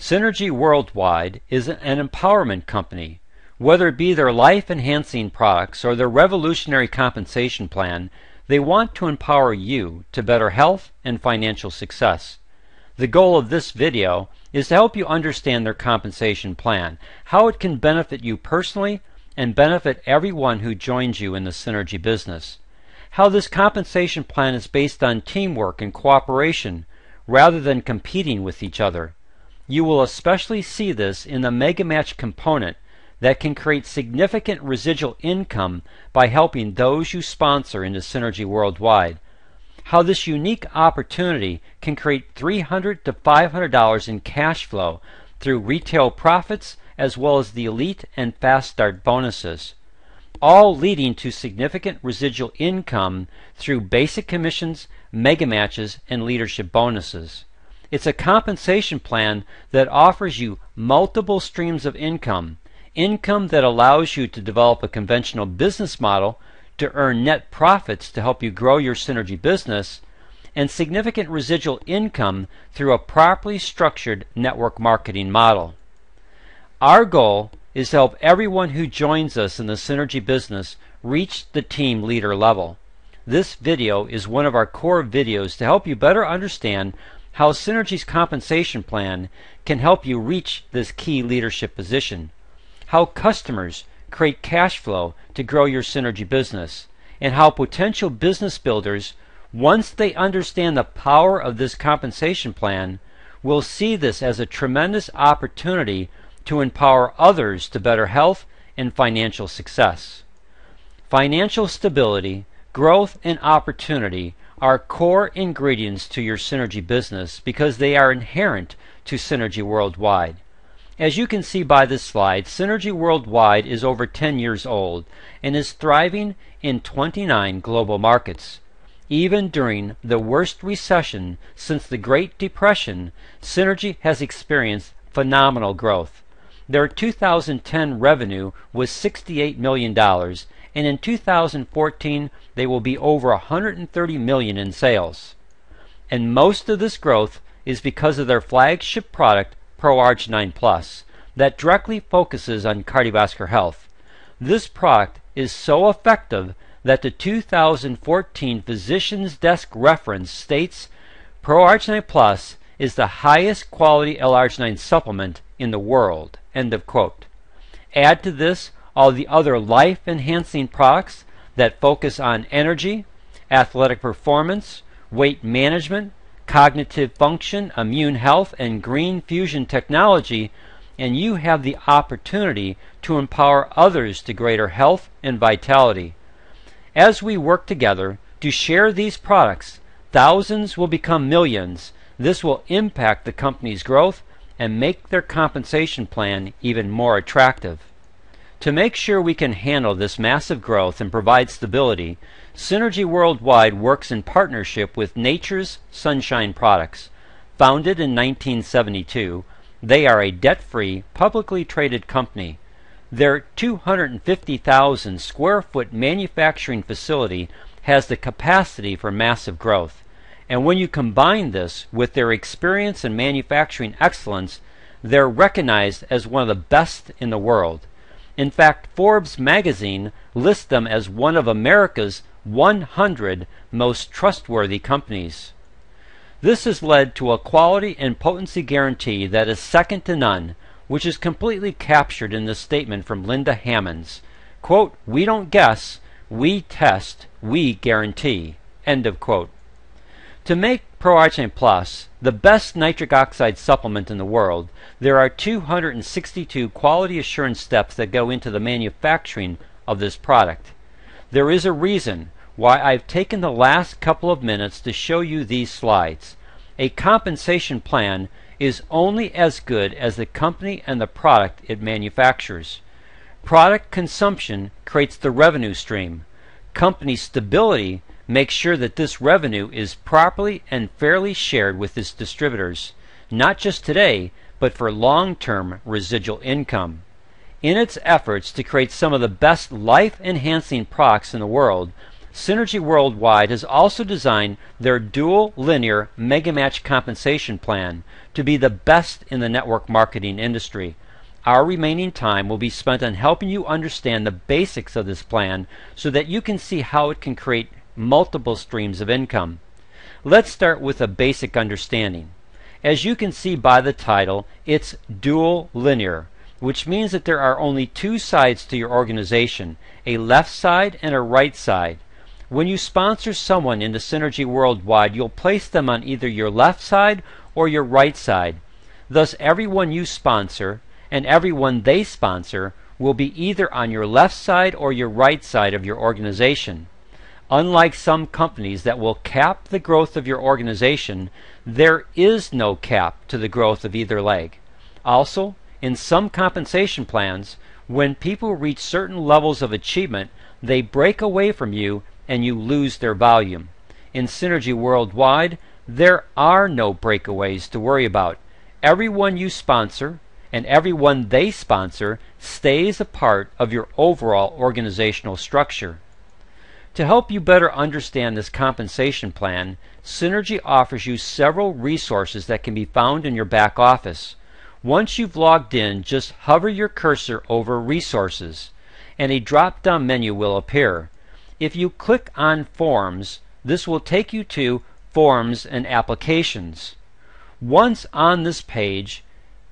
Synergy Worldwide is an empowerment company. Whether it be their life enhancing products or their revolutionary compensation plan, they want to empower you to better health and financial success. The goal of this video is to help you understand their compensation plan, how it can benefit you personally and benefit everyone who joins you in the Synergy business. How this compensation plan is based on teamwork and cooperation rather than competing with each other. You will especially see this in the Mega Match component that can create significant residual income by helping those you sponsor into Synergy Worldwide. How this unique opportunity can create $300 to $500 in cash flow through retail profits as well as the elite and fast start bonuses, all leading to significant residual income through basic commissions, mega matches, and leadership bonuses. It's a compensation plan that offers you multiple streams of income, income that allows you to develop a conventional business model to earn net profits to help you grow your synergy business, and significant residual income through a properly structured network marketing model. Our goal is to help everyone who joins us in the synergy business reach the team leader level. This video is one of our core videos to help you better understand how Synergy's compensation plan can help you reach this key leadership position, how customers create cash flow to grow your Synergy business, and how potential business builders, once they understand the power of this compensation plan, will see this as a tremendous opportunity to empower others to better health and financial success. Financial stability, growth, and opportunity are core ingredients to your Synergy business because they are inherent to Synergy Worldwide. As you can see by this slide, Synergy Worldwide is over 10 years old and is thriving in 29 global markets. Even during the worst recession since the Great Depression, Synergy has experienced phenomenal growth. Their 2010 revenue was $68 million, and in 2014 they will be over 130 million in sales. And most of this growth is because of their flagship product, ProArch 9 Plus, that directly focuses on cardiovascular health. This product is so effective that the 2014 Physician's Desk reference states ProArch 9 Plus is the highest quality LRH9 supplement in the world. End of quote. Add to this all the other life enhancing products that focus on energy, athletic performance, weight management, cognitive function, immune health, and green fusion technology, and you have the opportunity to empower others to greater health and vitality. As we work together to share these products, thousands will become millions. This will impact the company's growth and make their compensation plan even more attractive. To make sure we can handle this massive growth and provide stability, Synergy Worldwide works in partnership with Nature's Sunshine Products. Founded in 1972, they are a debt free, publicly traded company. Their 250,000 square foot manufacturing facility has the capacity for massive growth. And when you combine this with their experience and manufacturing excellence, they're recognized as one of the best in the world. In fact, Forbes magazine lists them as one of America's 100 most trustworthy companies. This has led to a quality and potency guarantee that is second to none, which is completely captured in the statement from Linda Hammonds. Quote, we don't guess, we test, we guarantee. End of quote. To make ProArginine Plus, the best nitric oxide supplement in the world, there are 262 quality assurance steps that go into the manufacturing of this product. There is a reason why I've taken the last couple of minutes to show you these slides. A compensation plan is only as good as the company and the product it manufactures. Product consumption creates the revenue stream. Company stability make sure that this revenue is properly and fairly shared with its distributors, not just today, but for long term residual income. In its efforts to create some of the best life enhancing products in the world, Synergy Worldwide has also designed their dual linear MegaMatch compensation plan to be the best in the network marketing industry. Our remaining time will be spent on helping you understand the basics of this plan so that you can see how it can create multiple streams of income. Let's start with a basic understanding. As you can see by the title, it's dual linear, which means that there are only two sides to your organization, a left side and a right side. When you sponsor someone in the Synergy Worldwide, you'll place them on either your left side or your right side. Thus, everyone you sponsor and everyone they sponsor will be either on your left side or your right side of your organization. Unlike some companies that will cap the growth of your organization, there is no cap to the growth of either leg. Also, in some compensation plans, when people reach certain levels of achievement, they break away from you and you lose their volume. In Synergy Worldwide, there are no breakaways to worry about. Everyone you sponsor and everyone they sponsor stays a part of your overall organizational structure. To help you better understand this compensation plan, Synergy offers you several resources that can be found in your back office. Once you've logged in, just hover your cursor over Resources, and a drop down menu will appear. If you click on Forms, this will take you to Forms and Applications. Once on this page,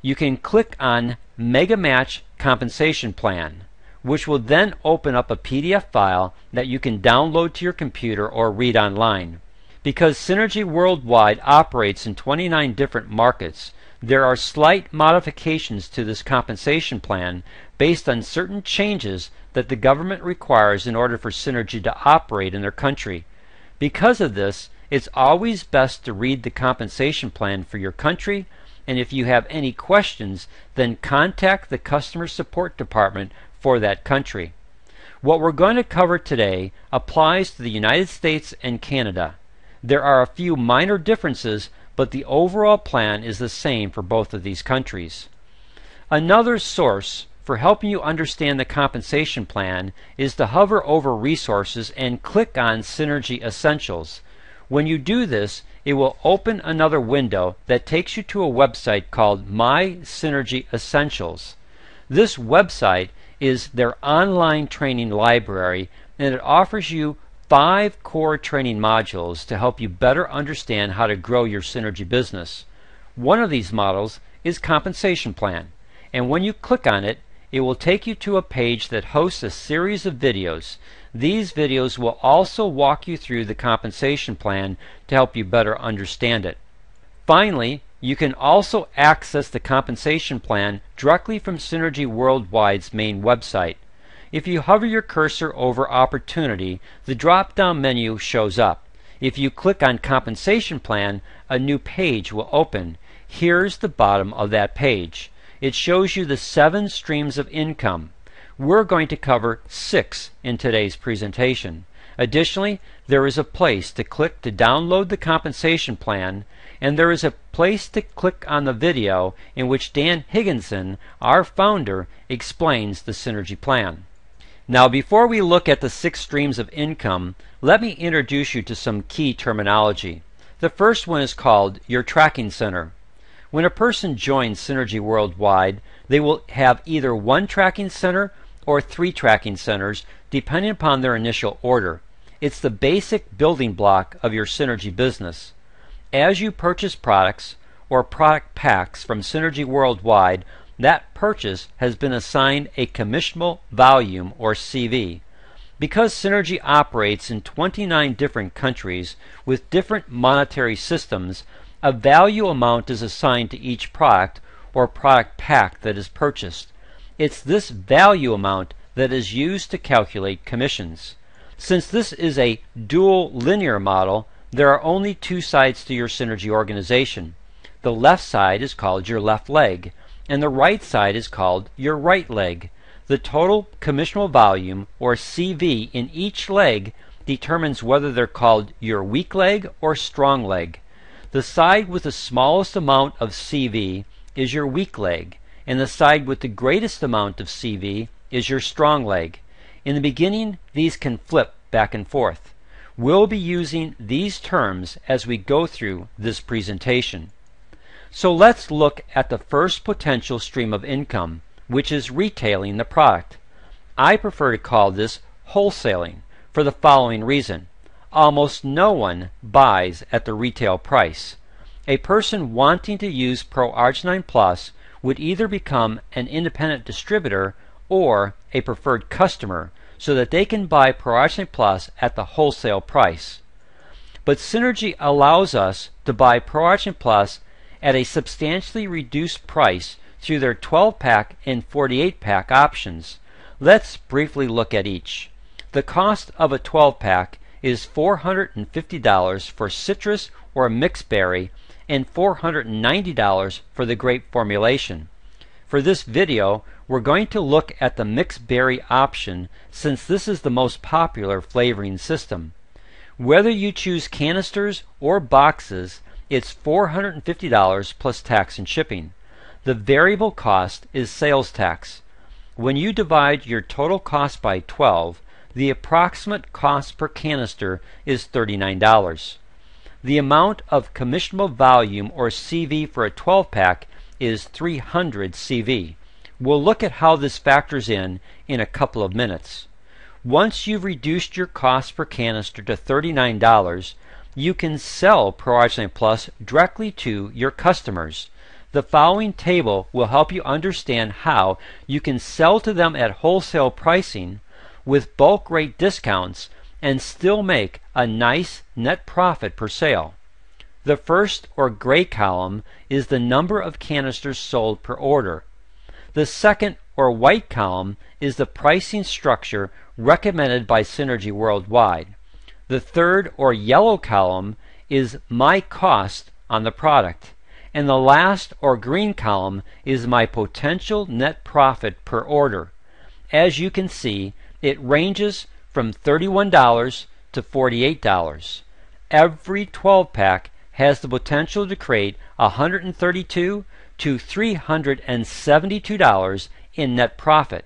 you can click on Mega Match Compensation Plan which will then open up a PDF file that you can download to your computer or read online. Because Synergy Worldwide operates in 29 different markets, there are slight modifications to this compensation plan based on certain changes that the government requires in order for Synergy to operate in their country. Because of this, it's always best to read the compensation plan for your country, and if you have any questions, then contact the Customer Support Department for that country. What we're going to cover today applies to the United States and Canada. There are a few minor differences, but the overall plan is the same for both of these countries. Another source for helping you understand the compensation plan is to hover over Resources and click on Synergy Essentials. When you do this, it will open another window that takes you to a website called My Synergy Essentials. This website is their online training library, and it offers you five core training modules to help you better understand how to grow your Synergy business. One of these models is Compensation Plan, and when you click on it, it will take you to a page that hosts a series of videos. These videos will also walk you through the compensation plan to help you better understand it. Finally, you can also access the compensation plan directly from Synergy Worldwide's main website. If you hover your cursor over Opportunity, the drop-down menu shows up. If you click on Compensation Plan, a new page will open. Here's the bottom of that page. It shows you the seven streams of income. We're going to cover six in today's presentation. Additionally, there is a place to click to download the compensation plan and there is a place to click on the video in which Dan Higginson, our founder, explains the Synergy Plan. Now, before we look at the six streams of income, let me introduce you to some key terminology. The first one is called your tracking center. When a person joins Synergy Worldwide, they will have either one tracking center or three tracking centers, depending upon their initial order. It's the basic building block of your Synergy business. As you purchase products or product packs from Synergy Worldwide, that purchase has been assigned a commissionable volume or CV. Because Synergy operates in 29 different countries with different monetary systems, a value amount is assigned to each product or product pack that is purchased. It's this value amount that is used to calculate commissions. Since this is a dual linear model, there are only two sides to your synergy organization. The left side is called your left leg, and the right side is called your right leg. The total commissionable volume, or CV, in each leg determines whether they're called your weak leg or strong leg. The side with the smallest amount of CV is your weak leg, and the side with the greatest amount of CV is your strong leg. In the beginning, these can flip back and forth. We'll be using these terms as we go through this presentation. So let's look at the first potential stream of income, which is retailing the product. I prefer to call this wholesaling for the following reason. Almost no one buys at the retail price. A person wanting to use Pro Arginine Plus would either become an independent distributor or a preferred customer so that they can buy Parashnik Plus at the wholesale price. But Synergy allows us to buy Parashnik Plus at a substantially reduced price through their 12 pack and 48 pack options. Let's briefly look at each. The cost of a 12 pack is $450 for citrus or mixed berry and $490 for the grape formulation. For this video, we're going to look at the mixed berry option since this is the most popular flavoring system. Whether you choose canisters or boxes, it's $450 plus tax and shipping. The variable cost is sales tax. When you divide your total cost by 12, the approximate cost per canister is $39. The amount of commissionable volume or CV for a 12 pack is 300 CV. We'll look at how this factors in in a couple of minutes. Once you've reduced your cost per canister to $39, you can sell ProArginine Plus directly to your customers. The following table will help you understand how you can sell to them at wholesale pricing with bulk rate discounts and still make a nice net profit per sale. The first, or gray column, is the number of canisters sold per order. The second, or white column, is the pricing structure recommended by Synergy Worldwide. The third, or yellow column, is my cost on the product. And the last, or green column, is my potential net profit per order. As you can see, it ranges from $31 to $48. Every 12 pack has the potential to create $132 to $372 in net profit.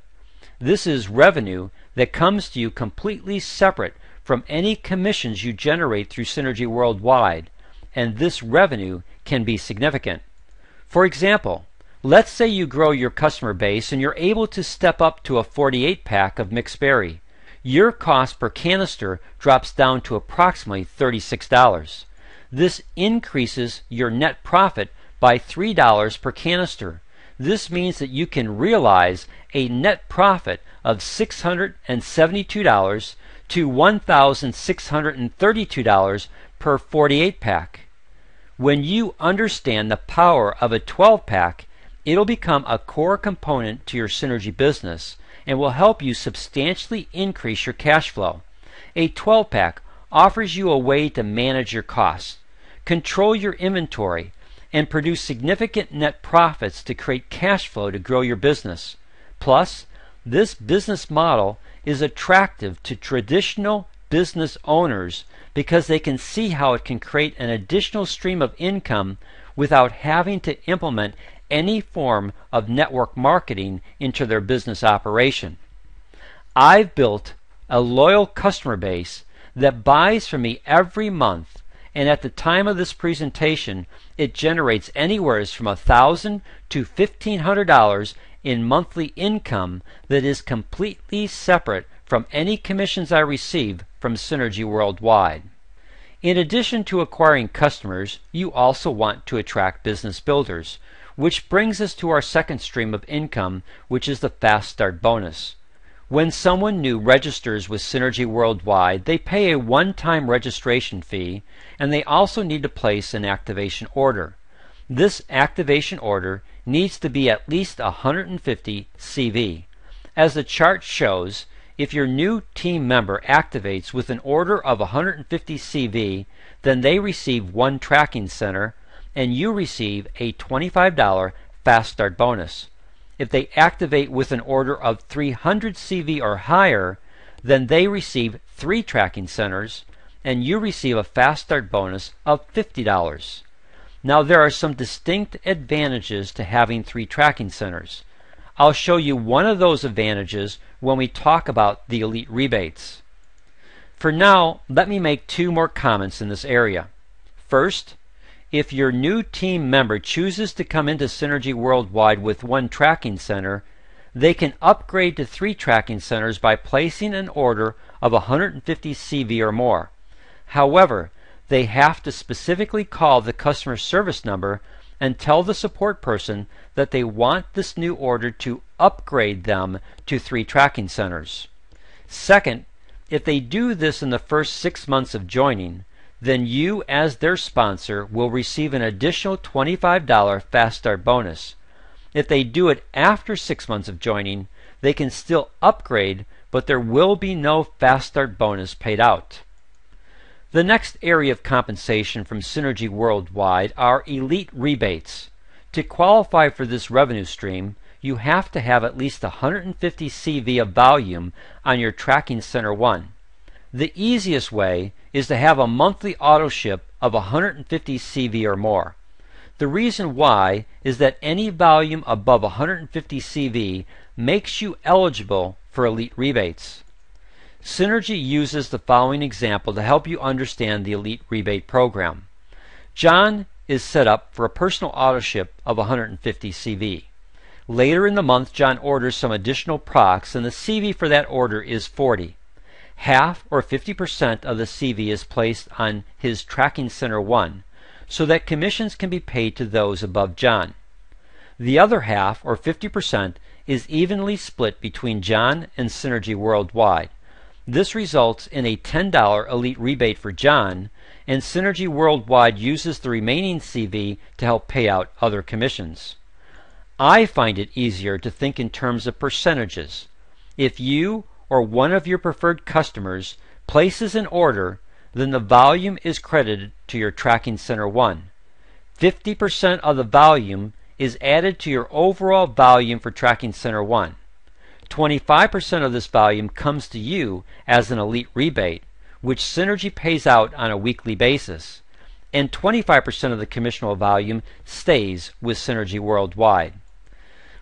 This is revenue that comes to you completely separate from any commissions you generate through Synergy Worldwide, and this revenue can be significant. For example, let's say you grow your customer base and you're able to step up to a 48 pack of mixed berry. Your cost per canister drops down to approximately $36. This increases your net profit by $3 per canister. This means that you can realize a net profit of $672 to $1,632 per 48 pack. When you understand the power of a 12 pack, it'll become a core component to your synergy business and will help you substantially increase your cash flow. A 12 pack offers you a way to manage your costs. Control your inventory and produce significant net profits to create cash flow to grow your business. Plus, this business model is attractive to traditional business owners because they can see how it can create an additional stream of income without having to implement any form of network marketing into their business operation. I've built a loyal customer base that buys from me every month and at the time of this presentation, it generates anywhere from $1,000 to $1,500 in monthly income that is completely separate from any commissions I receive from Synergy Worldwide. In addition to acquiring customers, you also want to attract business builders, which brings us to our second stream of income, which is the Fast Start bonus. When someone new registers with Synergy Worldwide, they pay a one time registration fee and they also need to place an activation order. This activation order needs to be at least 150 CV. As the chart shows, if your new team member activates with an order of 150 CV, then they receive one tracking center and you receive a $25 Fast Start bonus. If they activate with an order of 300 CV or higher, then they receive three tracking centers and you receive a fast start bonus of $50. Now there are some distinct advantages to having three tracking centers. I'll show you one of those advantages when we talk about the elite rebates. For now, let me make two more comments in this area. First, if your new team member chooses to come into Synergy Worldwide with one tracking center, they can upgrade to three tracking centers by placing an order of 150 CV or more. However, they have to specifically call the customer service number and tell the support person that they want this new order to upgrade them to three tracking centers. Second, if they do this in the first six months of joining, then you, as their sponsor, will receive an additional $25 Fast Start bonus. If they do it after six months of joining, they can still upgrade, but there will be no Fast Start bonus paid out. The next area of compensation from Synergy Worldwide are elite rebates. To qualify for this revenue stream, you have to have at least 150 CV of volume on your Tracking Center 1. The easiest way is to have a monthly auto ship of 150 CV or more. The reason why is that any volume above 150 CV makes you eligible for elite rebates. Synergy uses the following example to help you understand the elite rebate program. John is set up for a personal auto ship of 150 CV. Later in the month, John orders some additional procs, and the CV for that order is 40 half or 50% of the CV is placed on his Tracking Center 1 so that commissions can be paid to those above John. The other half, or 50%, is evenly split between John and Synergy Worldwide. This results in a $10 elite rebate for John, and Synergy Worldwide uses the remaining CV to help pay out other commissions. I find it easier to think in terms of percentages. If you or one of your preferred customers places an order, then the volume is credited to your Tracking Center 1. 50% of the volume is added to your overall volume for Tracking Center 1. 25% of this volume comes to you as an elite rebate, which Synergy pays out on a weekly basis, and 25% of the commissional volume stays with Synergy worldwide.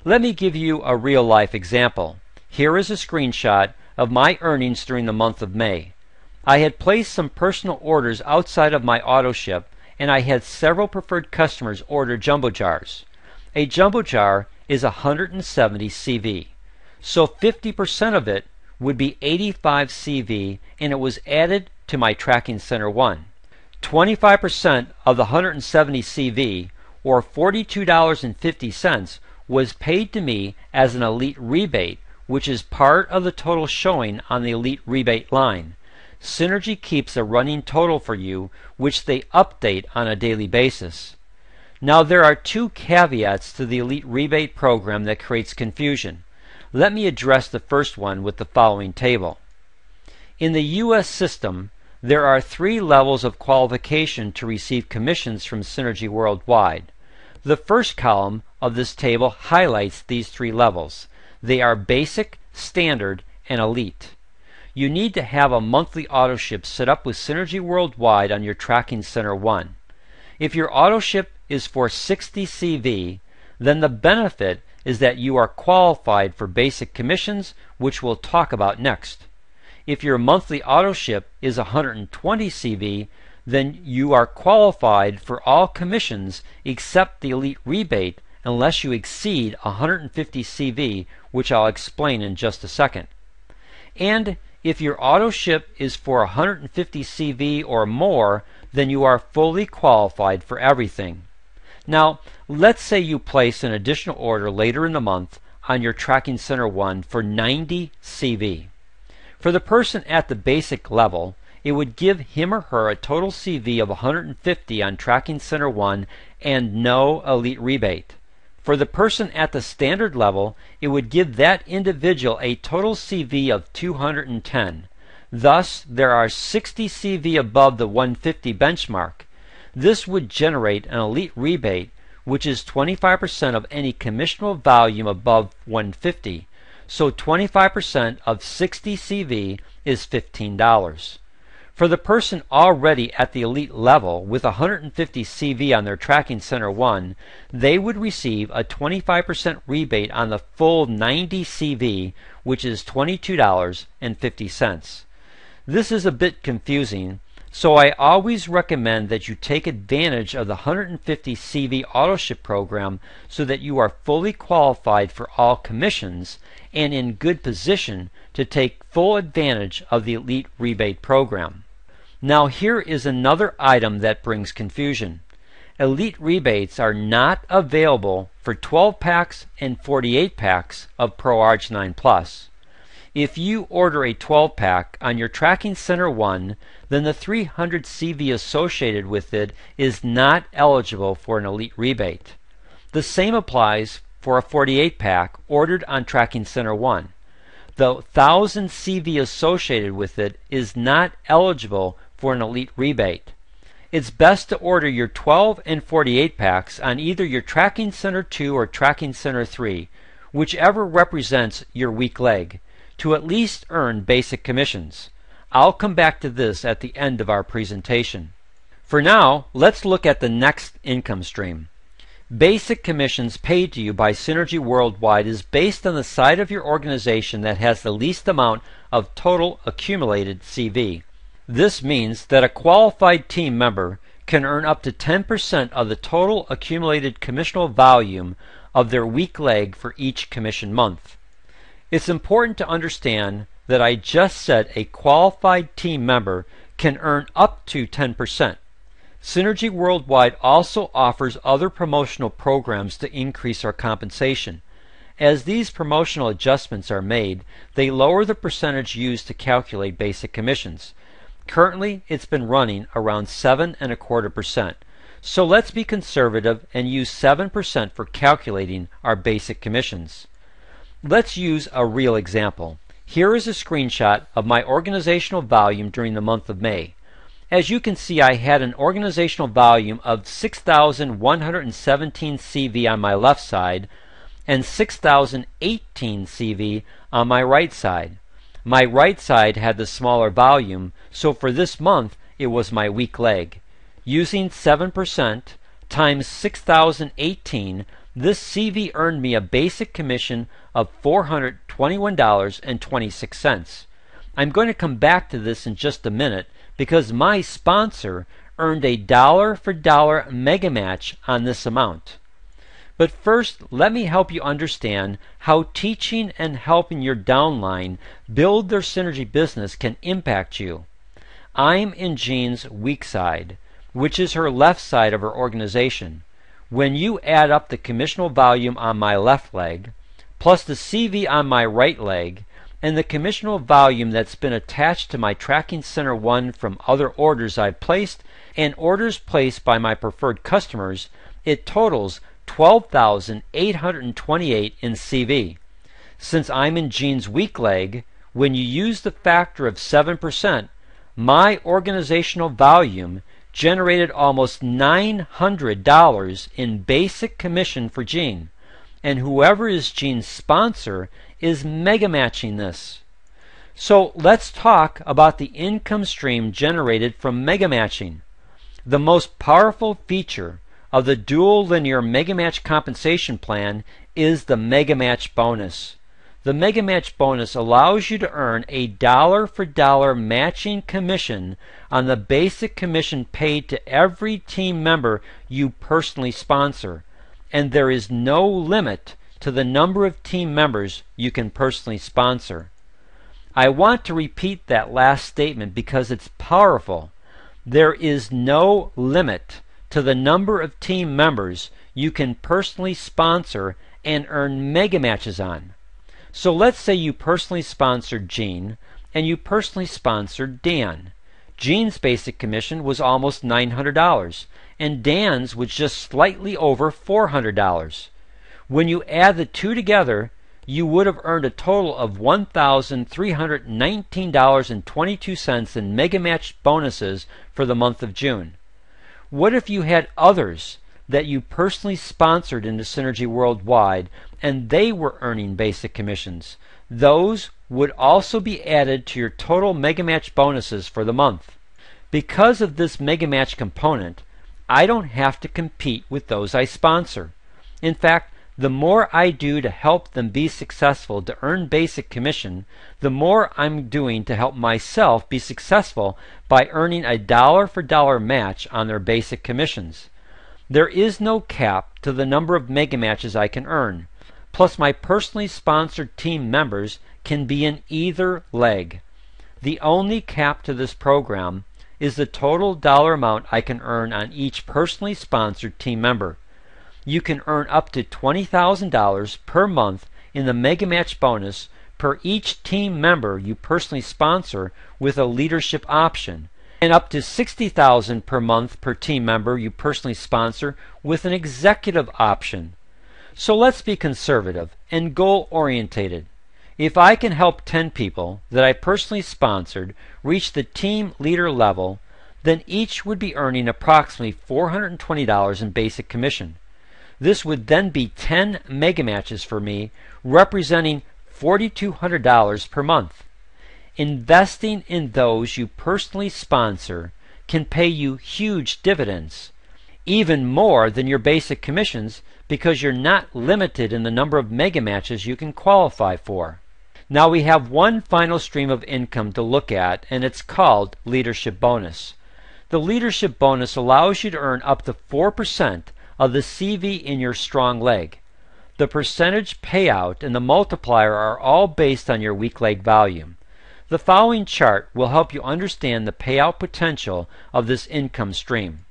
Let me give you a real life example. Here is a screenshot of my earnings during the month of May. I had placed some personal orders outside of my auto ship and I had several preferred customers order jumbo jars. A jumbo jar is 170 CV. So 50% of it would be 85 CV and it was added to my tracking center 1. 25% of the 170 CV or $42.50 was paid to me as an elite rebate which is part of the total showing on the Elite rebate line. Synergy keeps a running total for you, which they update on a daily basis. Now, there are two caveats to the Elite rebate program that creates confusion. Let me address the first one with the following table. In the U.S. system, there are three levels of qualification to receive commissions from Synergy Worldwide. The first column of this table highlights these three levels. They are basic, standard, and elite. You need to have a monthly auto ship set up with Synergy Worldwide on your Tracking Center 1. If your auto ship is for 60 CV, then the benefit is that you are qualified for basic commissions, which we'll talk about next. If your monthly auto ship is 120 CV, then you are qualified for all commissions except the elite rebate unless you exceed 150 CV, which I'll explain in just a second. And if your auto ship is for 150 CV or more, then you are fully qualified for everything. Now, let's say you place an additional order later in the month on your Tracking Center 1 for 90 CV. For the person at the basic level, it would give him or her a total CV of 150 on Tracking Center 1 and no elite rebate. For the person at the standard level, it would give that individual a total CV of 210. Thus, there are 60 CV above the 150 benchmark. This would generate an elite rebate, which is 25% of any commissionable volume above 150. So 25% of 60 CV is $15. For the person already at the elite level with 150 CV on their Tracking Center 1, they would receive a 25% rebate on the full 90 CV, which is $22.50. This is a bit confusing, so I always recommend that you take advantage of the 150 CV AutoShip program so that you are fully qualified for all commissions and in good position to take full advantage of the Elite Rebate program. Now, here is another item that brings confusion. Elite rebates are not available for 12 packs and 48 packs of ProArch 9 Plus. If you order a 12 pack on your Tracking Center 1, then the 300 CV associated with it is not eligible for an elite rebate. The same applies for a 48 pack ordered on Tracking Center 1. The 1000 CV associated with it is not eligible for an elite rebate. It's best to order your 12 and 48 packs on either your Tracking Center 2 or Tracking Center 3, whichever represents your weak leg, to at least earn basic commissions. I'll come back to this at the end of our presentation. For now, let's look at the next income stream. Basic commissions paid to you by Synergy Worldwide is based on the side of your organization that has the least amount of total accumulated CV. This means that a qualified team member can earn up to 10% of the total accumulated commissional volume of their week leg for each commission month. It's important to understand that I just said a qualified team member can earn up to 10%. Synergy Worldwide also offers other promotional programs to increase our compensation. As these promotional adjustments are made, they lower the percentage used to calculate basic commissions. Currently, it's been running around 7 and a quarter percent. So let's be conservative and use 7% for calculating our basic commissions. Let's use a real example. Here is a screenshot of my organizational volume during the month of May. As you can see, I had an organizational volume of 6,117 CV on my left side and 6,018 CV on my right side. My right side had the smaller volume, so for this month it was my weak leg. Using 7% times 6018, this CV earned me a basic commission of $421.26. I'm going to come back to this in just a minute because my sponsor earned a dollar for dollar mega match on this amount. But first, let me help you understand how teaching and helping your downline build their synergy business can impact you. I'm in Jean's weak side, which is her left side of her organization. When you add up the commissional volume on my left leg, plus the CV on my right leg, and the commissional volume that's been attached to my Tracking Center 1 from other orders I've placed and orders placed by my preferred customers, it totals 12,828 in CV. Since I'm in Gene's weak leg, when you use the factor of 7%, my organizational volume generated almost $900 in basic commission for Gene, and whoever is Gene's sponsor is mega matching this. So let's talk about the income stream generated from mega matching. The most powerful feature of the dual linear MegaMatch compensation plan is the MegaMatch bonus. The MegaMatch bonus allows you to earn a dollar for dollar matching commission on the basic commission paid to every team member you personally sponsor, and there is no limit to the number of team members you can personally sponsor. I want to repeat that last statement because it's powerful. There is no limit to the number of team members you can personally sponsor and earn mega matches on. So let's say you personally sponsored Gene and you personally sponsored Dan. Gene's basic commission was almost $900 and Dan's was just slightly over $400. When you add the two together, you would have earned a total of $1,319.22 in mega match bonuses for the month of June. What if you had others that you personally sponsored into Synergy Worldwide and they were earning basic commissions? Those would also be added to your total MegaMatch bonuses for the month. Because of this MegaMatch component, I don't have to compete with those I sponsor. In fact, the more I do to help them be successful to earn basic commission, the more I'm doing to help myself be successful by earning a dollar for dollar match on their basic commissions. There is no cap to the number of mega matches I can earn, plus my personally sponsored team members can be in either leg. The only cap to this program is the total dollar amount I can earn on each personally sponsored team member you can earn up to $20,000 per month in the Mega Match bonus per each team member you personally sponsor with a leadership option and up to 60,000 per month per team member you personally sponsor with an executive option. So let's be conservative and goal orientated. If I can help 10 people that I personally sponsored reach the team leader level, then each would be earning approximately $420 in basic commission. This would then be 10 mega matches for me, representing $4,200 per month. Investing in those you personally sponsor can pay you huge dividends, even more than your basic commissions because you're not limited in the number of mega matches you can qualify for. Now we have one final stream of income to look at, and it's called Leadership Bonus. The Leadership Bonus allows you to earn up to 4% of the CV in your strong leg. The percentage payout and the multiplier are all based on your weak leg volume. The following chart will help you understand the payout potential of this income stream.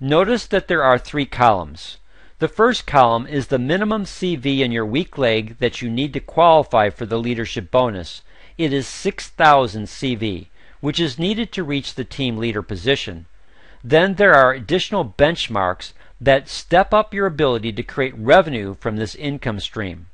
Notice that there are three columns. The first column is the minimum CV in your weak leg that you need to qualify for the leadership bonus. It is 6,000 CV, which is needed to reach the team leader position. Then there are additional benchmarks that step up your ability to create revenue from this income stream.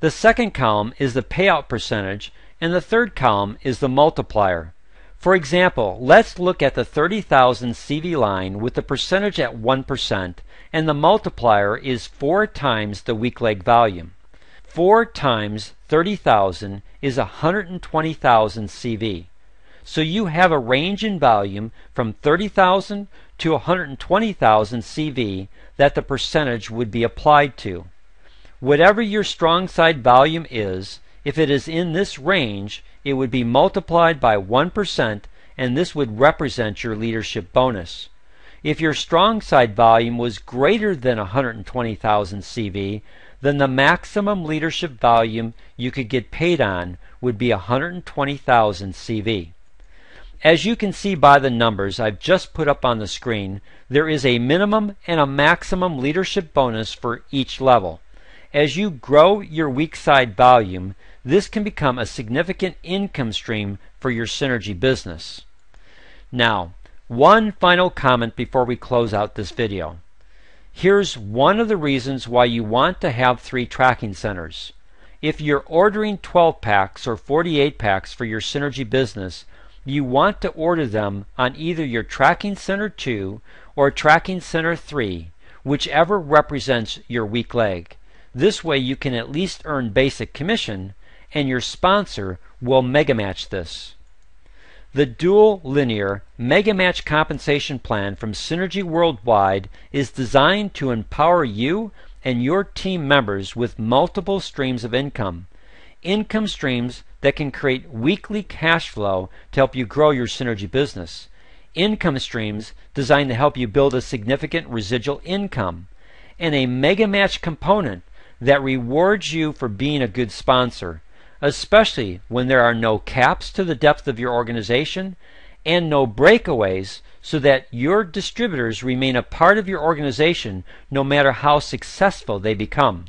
The second column is the payout percentage, and the third column is the multiplier. For example, let's look at the 30,000 CV line with the percentage at 1%, and the multiplier is 4 times the weak leg volume. 4 times 30,000 is 120,000 CV. So you have a range in volume from 30,000 to 120,000 CV that the percentage would be applied to. Whatever your strong side volume is, if it is in this range, it would be multiplied by 1% and this would represent your leadership bonus. If your strong side volume was greater than 120,000 CV, then the maximum leadership volume you could get paid on would be 120,000 CV. As you can see by the numbers I've just put up on the screen, there is a minimum and a maximum leadership bonus for each level. As you grow your weak side volume, this can become a significant income stream for your synergy business. Now, one final comment before we close out this video. Here's one of the reasons why you want to have three tracking centers. If you're ordering 12 packs or 48 packs for your synergy business, you want to order them on either your Tracking Center 2 or Tracking Center 3, whichever represents your weak leg. This way you can at least earn basic commission and your sponsor will mega match this. The dual linear mega match compensation plan from Synergy Worldwide is designed to empower you and your team members with multiple streams of income. Income streams that can create weekly cash flow to help you grow your Synergy business, income streams designed to help you build a significant residual income, and a mega match component that rewards you for being a good sponsor, especially when there are no caps to the depth of your organization and no breakaways so that your distributors remain a part of your organization no matter how successful they become.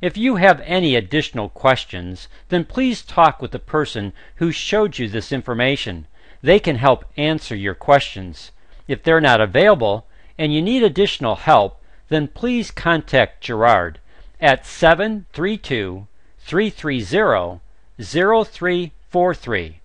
If you have any additional questions, then please talk with the person who showed you this information. They can help answer your questions. If they're not available and you need additional help, then please contact Gerard at 732 330 0343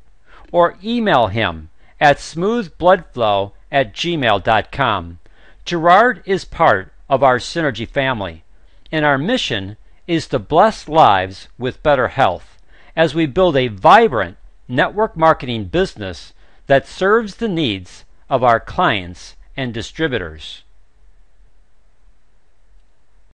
or email him at smoothbloodflow at gmail.com. Gerard is part of our Synergy family, and our mission is to bless lives with better health as we build a vibrant network marketing business that serves the needs of our clients and distributors.